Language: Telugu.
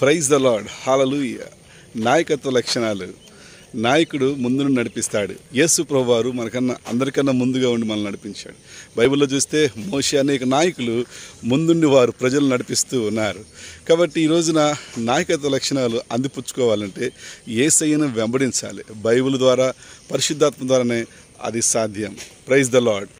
ప్రైజ్ ద లాడ్ హాలలుయ నాయకత్వ లక్షణాలు నాయకుడు ముందును నడిపిస్తాడు యేసు ప్రభువారు మనకన్నా అందరికన్నా ముందుగా ఉండి మనల్ని నడిపించాడు బైబిల్లో చూస్తే మోసే అనేక నాయకులు ముందుండి వారు ప్రజలు నడిపిస్తూ ఉన్నారు కాబట్టి ఈ రోజున నాయకత్వ లక్షణాలు అందిపుచ్చుకోవాలంటే సైను వెంబడించాలి బైబిల్ ద్వారా పరిశుద్ధాత్మ ద్వారానే అది సాధ్యం ప్రైజ్ ద లాడ్